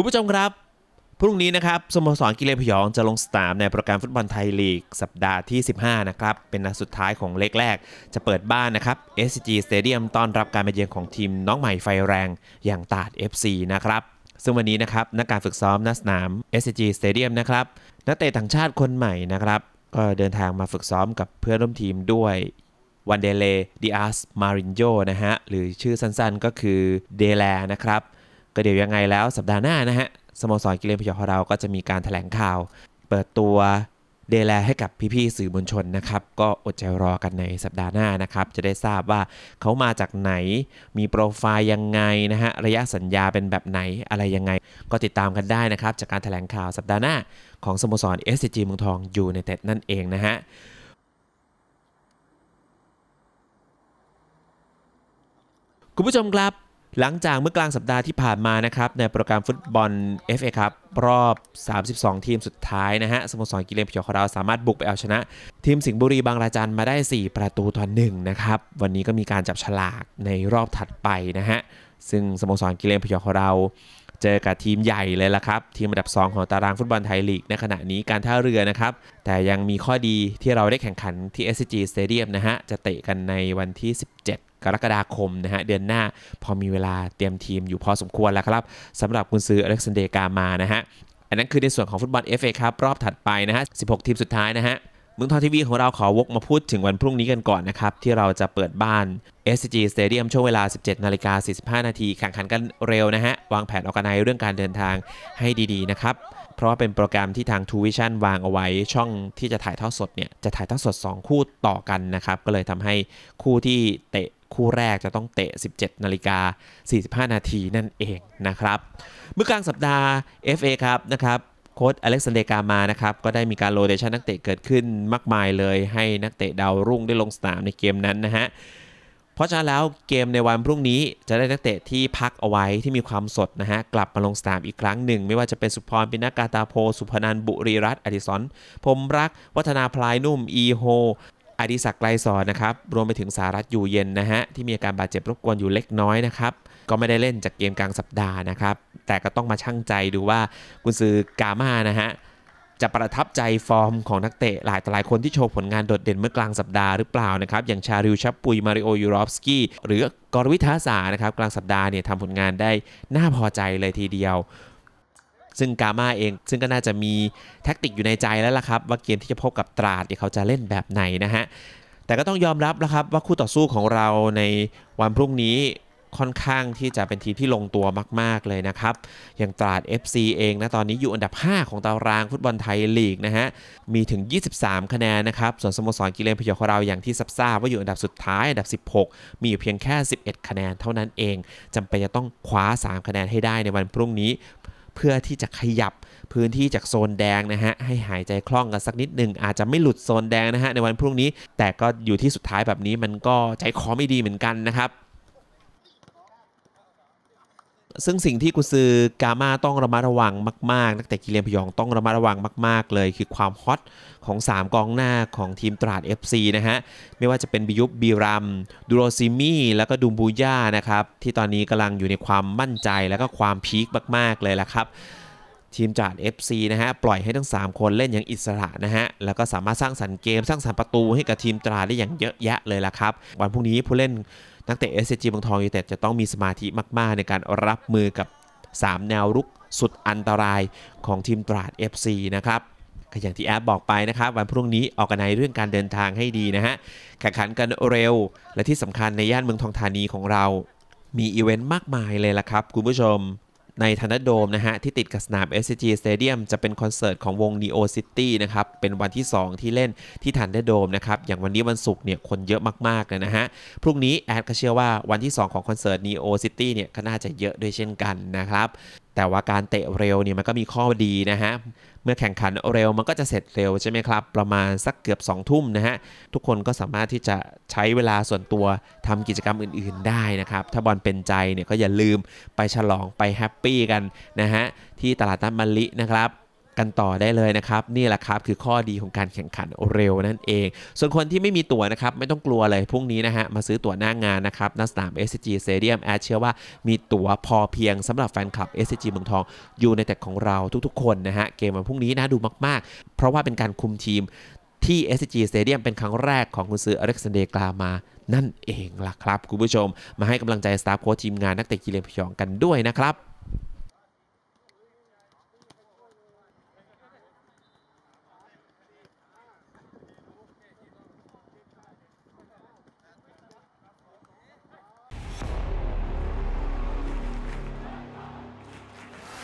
คุณผู้ชมครับ พรุ่งนี้นะครับ สโมสรกิเลนพยองจะลงสนามในโปรแกรมฟุตบอลไทยลีก สัปดาห์ที่ 15 นะครับ เป็นนัดสุดท้ายของเล็กแรก จะเปิดบ้านนะครับ SCG Stadium ต้อนรับการมาเยือนของทีมน้องใหม่ไฟแรงอย่างตาด FC นะครับ ซึ่งวันนี้นะครับ นักการฝึกซ้อมณสนาม SCG Stadium นะครับ นักเตะต่างชาติคนใหม่นะครับก็เดินทางมาฝึกซ้อมกับเพื่อนร่วมทีมด้วยวันเดเลดิอาสมารินโยนะฮะ หรือชื่อสั้น ๆ ก็คือเดแลนะครับก็เดี๋ยวยังไงแล้วสัปดาห์หน้านะฮะสโมสรกิเลนพยองของเรา ก็จะมีการถแถลงข่าว เปิดตัวเดลแลให้กับพี่ๆสื่อมวลชนนะครับ ก็อดใจรอกันในสัปดาห์หน้านะครับ จะได้ทราบว่าเขามาจากไหนมีโปรไฟล์ยังไงนะฮะ ระยะสัญญาเป็นแบบไหนอะไรยังไง ก็ติดตามกันได้นะครับ จากการถแถลงข่าวสัปดาห์หน้าของสโมสร SCG เมืองทองยูในเต็ดนั่นเองนะฮะคุณผู้ชมครับหลังจากเมื่อกลางสัปดาห์ที่ผ่านมานะครับ ในโปรแกรมฟุตบอล FA ครับรอบ 32 ทีมสุดท้ายนะฮะสโมสรกิเลนเพีวของเราสามารถบุกไปเอาชนะ ทีมสิงห์บุรีบางราจันมาได้ 4 ประตูต่อหนึ่งนะครับ วันนี้ก็มีการจับฉลากในรอบถัดไปนะฮะซึ่งสโมสรกิเลนพยองของเราเจอกับทีมใหญ่เลยละครับ ทีมอันดับ 2 ของตารางฟุตบอลไทยลีก ในขณะนี้การท่าเรือนะครับ แต่ยังมีข้อดีที่เราได้แข่งขันที่ SCG Stadium นะฮะ จะเตะกันในวันที่ 17 กรกฎาคมนะฮะ เดือนหน้าพอมีเวลาเตรียมทีมอยู่พอสมควรแล้วครับสำหรับคุณซื้ออเล็กซานเดกามานะฮะอันนั้นคือในส่วนของฟุตบอล FA ครับรอบถัดไปนะฮะ16 ทีมสุดท้ายนะฮะมืองทองทีวีของเราขอวกมาพูดถึงวันพรุ่งนี้กันก่อนนะครับ ที่เราจะเปิดบ้าน s g Stadium ช่วงเวลา 17นาฬิกา45นาทีแข่งขันกันเร็วนะฮะ วางแผนออกกันในเรื่องการเดินทางให้ดีๆนะครับ เพราะว่าเป็นโปรแกรมที่ทาง t ูวิชั่นวางเอาไว้ช่องที่จะถ่ายทอดสดเนี่ยจะถ่ายทอดสด 2 คู่ต่อกันนะครับ ก็เลยทำให้คู่ที่เตะคู่แรกจะต้องเตะ 17นาฬิกา45นาทีนั่นเองนะครับเมื่อกลางสัปดาห์ FA ครับนะครับโค้ดอเล็กซานเดกามานะครับก็ได้มีการโรเดชันนักเตะเกิดขึ้นมากมายเลยให้นักเตะดาวรุ่งได้ลงสนามในเกมนั้นนะฮะเพราะฉะนั้นแล้วเกมในวันพรุ่งนี้จะได้นักเตะที่พักเอาไว้ที่มีความสดนะฮะกลับมาลงสนามอีกครั้งหนึ่งไม่ว่าจะเป็นสุพรปินากาตาโพสุพนันบุรีรัตน์อดิศรพรมรักวัฒนาพลายนุ่มอีโฮอดิศักไกลสอนนะครับรวมไปถึงสารัตอยู่เย็นนะฮะที่มีอาการบาดเจ็บรบกวนอยู่เล็กน้อยนะครับก็ไม่ได้เล่นจากเกมกลางสัปดาห์นะครับแต่ก็ต้องมาชั่งใจดูว่ากุนซือกามานะฮะจะประทับใจฟอร์มของนักเตะหลายต่หลายคนที่โชว์ผลงานโดดเด่นเมื่อกลางสัปดาห์หรือเปล่านะครับอย่างชาริวชับปุยมาริโอ ยูรอฟสกี้หรือกอรวิทาสานะครับกลางสัปดาห์เนี่ยทำผลงานได้น่าพอใจเลยทีเดียวซึ่งกามาเองซึ่งก็น่าจะมีแท็กติกอยู่ในใจแล้วล่ะครับว่าเกมที่จะพบกับตราดเขาจะเล่นแบบไหนนะฮะแต่ก็ต้องยอมรับแล้วครับว่าคู่ต่อสู้ของเราในวันพรุ่งนี้ค่อนข้างที่จะเป็นทีมที่ลงตัวมากๆเลยนะครับ อย่างตราด FC เองนะตอนนี้อยู่อันดับ 5 ของตารางฟุตบอลไทยลีกนะฮะมีถึง 23 คะแนนนะครับ ส่วนสโมสรกิเลนพยองของเราอย่างที่ทราบาว่าอยู่อันดับสุดท้ายอันดับ16 มีอยู่เพียงแค่ 11 คะแนน เท่านั้นเองจำเป็นจะต้องคว้า3 คะแนนให้ได้ในวันพรุ่งนี้เพื่อที่จะขยับพื้นที่จากโซนแดงนะฮะ ให้หายใจคล่องกันสักนิดหนึ่งอาจจะไม่หลุดโซนแดงนะฮะในวันพรุ่งนี้ แต่ก็อยู่ที่สุดท้ายแบบนี้มันก็ใจคอไม่ดีเหมือนกันนะครับซึ่งสิ่งที่กุซือกามาต้องระมัดระวังมากๆนักเตะกิเลนพยองต้องระมัดระวังมาก ๆเลย คือความฮอตของ 3 กองหน้าของทีมตราด FC นะฮะไม่ว่าจะเป็นบิยุบบีรัมดูโรซิมี่แล้วก็ดุมบูย่านะครับที่ตอนนี้กำลังอยู่ในความมั่นใจแล้วก็ความพีคมาก ๆ เลยละครับทีมจาด FC นะฮะปล่อยให้ทั้ง 3 คนเล่นอย่างอิสระนะฮะ แล้วก็สามารถสร้างสรรค์เกมสร้างสรรค์ประตูให้กับทีมตราได้อย่างเยอะแยะเลยล่ะครับ วันพรุ่งนี้ผู้เล่นนักเตะเอ s จีบางทองยูเต็ดจะต้องมีสมาธิมาก ๆ ในการรับมือกับ 3 แนวรุกสุดอันตรายของทีมตราด FC นะครับอย่างที่แอปบอกไปนะครับวันพรุ่งนี้ออกกันในเรื่องการเดินทางให้ดีนะฮะแข่งขันกันเร็ว และที่สำคัญในย่านเมืองทองธานีของเรา มีอีเวนต์มากมายเลยล่ะครับคุณผู้ชมในทันดโดมนะฮะ ที่ติดกับสนาม SCG Stadium จะเป็นคอนเสิร์ตของวง Neo City นะครับ เป็นวันที่ 2 ที่เล่นที่ทันดโดมนะครับ อย่างวันนี้วันศุกร์เนี่ยคนเยอะมาก ๆ เลยนะฮะ พรุ่งนี้แอดก็เชื่อว่าวันที่ 2 ของคอนเสิร์ต Neo City เนี่ยก็น่าจะเยอะด้วยเช่นกันนะครับแต่ว่าการเตะเร็วเนี่ยมันก็มีข้อดีนะฮะ เมื่อแข่งขันเร็วมันก็จะเสร็จเร็วใช่ไหมครับ ประมาณสักเกือบ2องทุ่มนะฮะ ทุกคนก็สามารถที่จะใช้เวลาส่วนตัวทำกิจกรรมอื่นๆได้นะครับ ถ้าบอลเป็นใจเนี่ยก็อย่าลืมไปฉลองไปแฮปปี้กัน นะฮะ ที่ตลาดตัมมะลินะครับกันต่อได้เลยนะครับนี่แหละครับคือข้อดีของการแข่งขันเร็วนั่นเอง ส่วนคนที่ไม่มีตั๋วนะครับไม่ต้องกลัวเลยพรุ่งนี้นะฮะมาซื้อตั๋วหน้างงานนะครับณสนาม SCG Stadium แอดเชื่อว่ามีตั๋วพอเพียงสำหรับแฟนคลับ SCG เมืองทองอยู่ในแต่ของเราทุก ๆ คนนะฮะเกมวันพรุ่งนี้นะดูมาก ๆ เพราะว่าเป็นการคุมทีม ที่ s ี g Stadium เป็นครั้งแรกของคุณซื้ออเล็กซานเดกลามานั่นเองล่ะครับคุณผู้ชมมาให้กำลังใจสตาฟโค้ชทีมงานนักเตะกีเลนพยองกันด้วยนะครับ